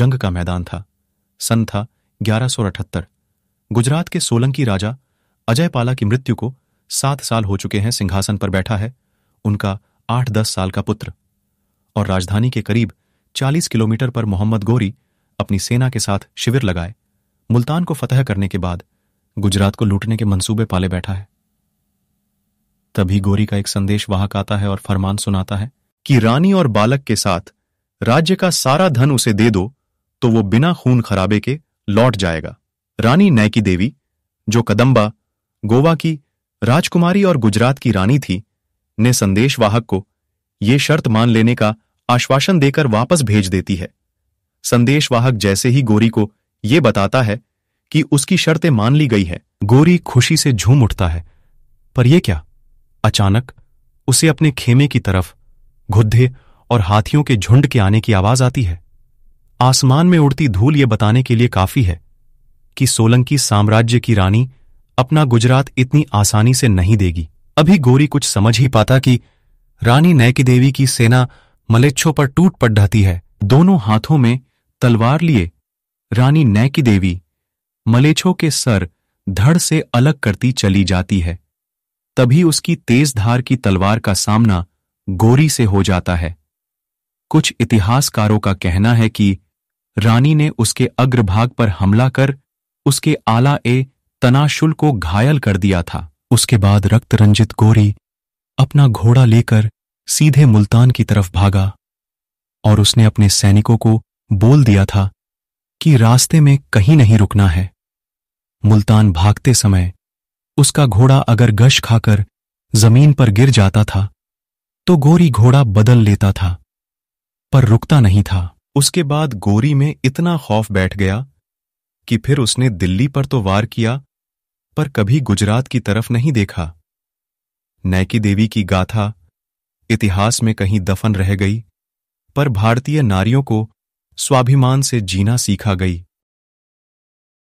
जंग का मैदान था सन था ग्यारह गुजरात के सोलंकी राजा अजय पाला की मृत्यु को सात साल हो चुके हैं सिंहासन पर बैठा है उनका आठ दस साल का पुत्र और राजधानी के करीब चालीस किलोमीटर पर मोहम्मद गोरी अपनी सेना के साथ शिविर लगाए मुल्तान को फतह करने के बाद गुजरात को लूटने के मंसूबे पाले बैठा है तभी गोरी का एक संदेश वाहक आता है और फरमान सुनाता है कि रानी और बालक के साथ राज्य का सारा धन उसे दे दो तो वो बिना खून खराबे के लौट जाएगा रानी नैकी देवी जो कदम्बा गोवा की राजकुमारी और गुजरात की रानी थी ने संदेशवाहक को ये शर्त मान लेने का आश्वासन देकर वापस भेज देती है संदेशवाहक जैसे ही गोरी को ये बताता है कि उसकी शर्तें मान ली गई है गोरी खुशी से झूम उठता है पर यह क्या अचानक उसे अपने खेमे की तरफ घुद्धे और हाथियों के झुंड के आने की आवाज आती है आसमान में उड़ती धूल ये बताने के लिए काफी है कि सोलंकी साम्राज्य की रानी अपना गुजरात इतनी आसानी से नहीं देगी अभी गोरी कुछ समझ ही पाता कि रानी नैकी देवी की सेना मलेच्छों पर टूट पड़ ढाती है दोनों हाथों में तलवार लिए रानी नैकी देवी मलेच्छों के सर धड़ से अलग करती चली जाती है तभी उसकी तेज धार की तलवार का सामना गोरी से हो जाता है कुछ इतिहासकारों का कहना है कि रानी ने उसके अग्रभाग पर हमला कर उसके आला ए तनाशुल को घायल कर दिया था उसके बाद रक्तरंजित गोरी अपना घोड़ा लेकर सीधे मुल्तान की तरफ भागा और उसने अपने सैनिकों को बोल दिया था कि रास्ते में कहीं नहीं रुकना है मुल्तान भागते समय उसका घोड़ा अगर गश खाकर जमीन पर गिर जाता था तो गोरी घोड़ा बदल लेता था पर रुकता नहीं था उसके बाद गोरी में इतना खौफ बैठ गया कि फिर उसने दिल्ली पर तो वार किया पर कभी गुजरात की तरफ नहीं देखा नैकी देवी की गाथा इतिहास में कहीं दफन रह गई पर भारतीय नारियों को स्वाभिमान से जीना सीखा गई